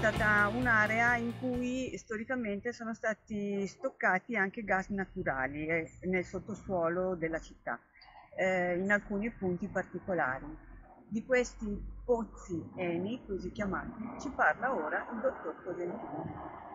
stata un'area in cui storicamente sono stati stoccati anche gas naturali eh, nel sottosuolo della città, eh, in alcuni punti particolari. Di questi pozzi ENI, così chiamati, ci parla ora il dottor Cosentino.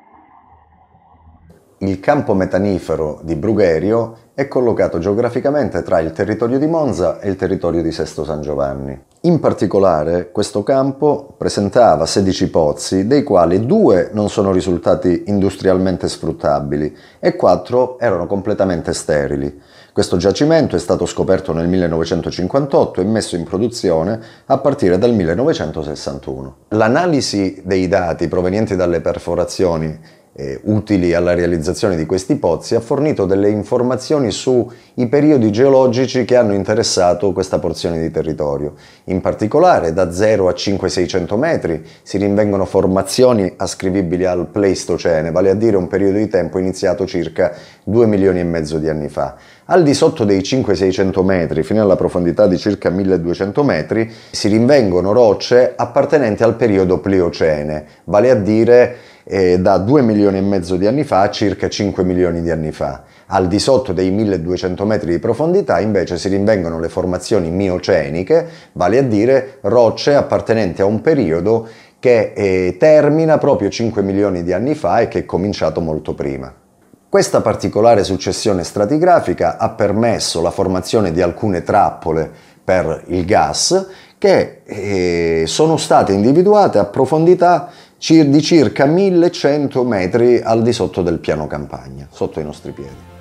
Il campo metanifero di Brugherio è collocato geograficamente tra il territorio di Monza e il territorio di Sesto San Giovanni. In particolare, questo campo presentava 16 pozzi, dei quali due non sono risultati industrialmente sfruttabili e quattro erano completamente sterili. Questo giacimento è stato scoperto nel 1958 e messo in produzione a partire dal 1961. L'analisi dei dati provenienti dalle perforazioni eh, utili alla realizzazione di questi pozzi, ha fornito delle informazioni sui periodi geologici che hanno interessato questa porzione di territorio. In particolare, da 0 a 5-600 metri si rinvengono formazioni ascrivibili al Pleistocene, vale a dire un periodo di tempo iniziato circa 2 milioni e mezzo di anni fa. Al di sotto dei 5-600 metri, fino alla profondità di circa 1200 metri, si rinvengono rocce appartenenti al periodo Pliocene, vale a dire eh, da 2 milioni e mezzo di anni fa a circa 5 milioni di anni fa. Al di sotto dei 1200 metri di profondità invece si rinvengono le formazioni mioceniche, vale a dire rocce appartenenti a un periodo che eh, termina proprio 5 milioni di anni fa e che è cominciato molto prima. Questa particolare successione stratigrafica ha permesso la formazione di alcune trappole per il gas che eh, sono state individuate a profondità di circa 1100 metri al di sotto del piano campagna, sotto i nostri piedi.